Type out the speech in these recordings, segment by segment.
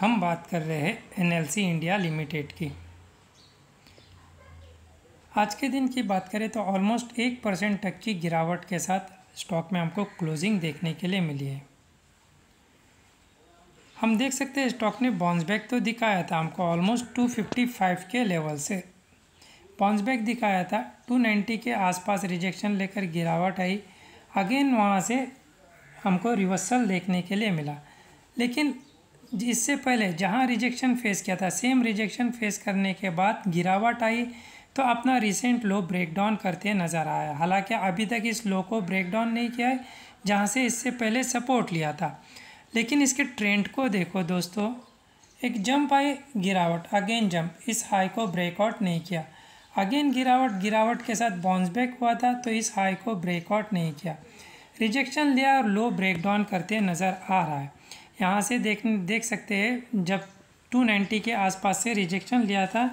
हम बात कर रहे हैं एनएलसी इंडिया लिमिटेड की आज के दिन की बात करें तो ऑलमोस्ट एक परसेंट तक की गिरावट के साथ स्टॉक में हमको क्लोजिंग देखने के लिए मिली है हम देख सकते हैं स्टॉक ने बाउंस बैक तो दिखाया था हमको ऑलमोस्ट 255 के लेवल से बाउंस बैक दिखाया था 290 के आसपास रिजेक्शन लेकर गिरावट आई अगेन वहाँ से हमको रिवर्सल देखने के लिए मिला लेकिन इससे पहले जहाँ रिजेक्शन फेस किया था सेम रिजेक्शन फेस करने के बाद गिरावट आई तो अपना रिसेंट लो ब्रेक डाउन करते नज़र आया हालांकि अभी तक इस लो को ब्रेक डाउन नहीं किया है जहाँ से इससे पहले सपोर्ट लिया था लेकिन इसके ट्रेंड को देखो दोस्तों एक जंप आई गिरावट अगेन जंप इस हाई को ब्रेकआउट नहीं किया अगेन गिरावट गिरावट के साथ बाउंस बैक हुआ था तो इस हाई को ब्रेकआउट नहीं किया रिजेक्शन लिया और लो ब्रेकडाउन करते नज़र आ रहा है यहाँ से देख देख सकते हैं जब 290 के आसपास से रिजेक्शन लिया था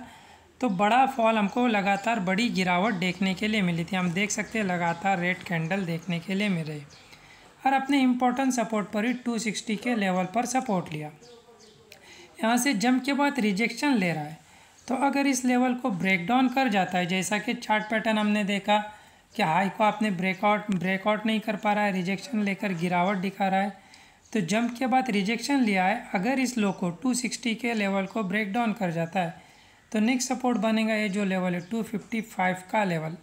तो बड़ा फॉल हमको लगातार बड़ी गिरावट देखने के लिए मिली थी हम देख सकते हैं लगातार रेड कैंडल देखने के लिए मिल रही और अपने इम्पोर्टेंट सपोर्ट पर ही 260 के लेवल पर सपोर्ट लिया यहाँ से जम के बाद रिजेक्शन ले रहा है तो अगर इस लेवल को ब्रेक डाउन कर जाता है जैसा कि चार्ट पैटर्न हमने देखा कि हाई को आपने ब्रेकआउट ब्रेकआउट नहीं कर पा रहा है रिजेक्शन लेकर गिरावट दिखा रहा है तो जंप के बाद रिजेक्शन लिया है अगर इस लो को 260 के लेवल को ब्रेक डाउन कर जाता है तो नेक्स्ट सपोर्ट बनेगा ये जो लेवल है 255 का लेवल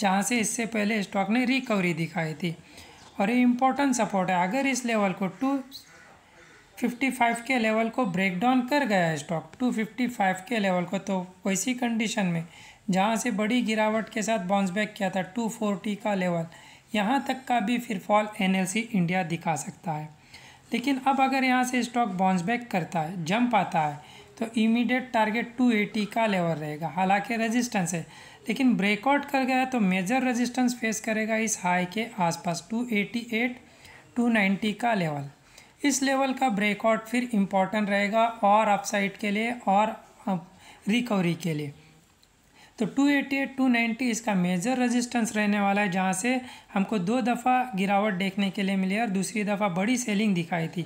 जहाँ से इससे पहले स्टॉक ने रिकवरी दिखाई थी और ये इम्पोर्टेंट सपोर्ट है अगर इस लेवल को 255 के लेवल को ब्रेक डाउन कर गया है स्टॉक 255 के लेवल को तो वैसी कंडीशन में जहाँ से बड़ी गिरावट के साथ बाउंस बैक किया था 240 का लेवल यहाँ तक का भी फिर फॉल एनएलसी इंडिया दिखा सकता है लेकिन अब अगर यहाँ से स्टॉक बाउंस बैक करता है जंप आता है तो इमीडिएट टारगेट 280 का लेवल रहेगा हालांकि रेजिस्टेंस है लेकिन ब्रेकआउट कर गया तो मेजर रेजिस्टेंस फेस करेगा इस हाई के आसपास 288, 290 का लेवल इस लेवल का ब्रेकआउट फिर इम्पॉर्टेंट रहेगा और अपसाइड के लिए और रिकवरी के लिए तो 288, 290 इसका मेजर रेजिस्टेंस रहने वाला है जहाँ से हमको दो दफ़ा गिरावट देखने के लिए मिली और दूसरी दफ़ा बड़ी सेलिंग दिखाई थी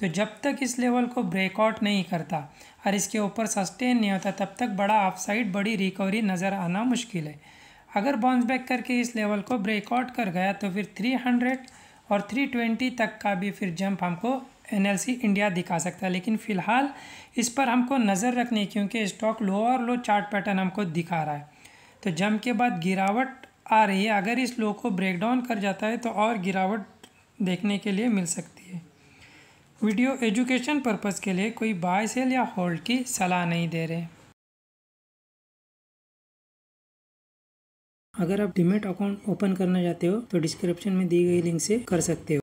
तो जब तक इस लेवल को ब्रेकआउट नहीं करता और इसके ऊपर सस्टेन नहीं होता तब तक बड़ा अपसाइड बड़ी रिकवरी नज़र आना मुश्किल है अगर बाउंस बैक करके इस लेवल को ब्रेकआउट कर गया तो फिर 300 और 320 तक का भी फिर जंप हमको एन इंडिया दिखा सकता है लेकिन फ़िलहाल इस पर हमको नज़र रखनी है क्योंकि स्टॉक लो और लो चार्ट पैटर्न हमको दिखा रहा है तो जम के बाद गिरावट आ रही है अगर इस लो को ब्रेक डाउन कर जाता है तो और गिरावट देखने के लिए मिल सकती है वीडियो एजुकेशन पर्पज़ के लिए कोई बाय सेल या होल्ड की सलाह नहीं दे रहे अगर आप डिमेट अकाउंट ओपन करना चाहते हो तो डिस्क्रिप्शन में दी गई लिंक से कर सकते हो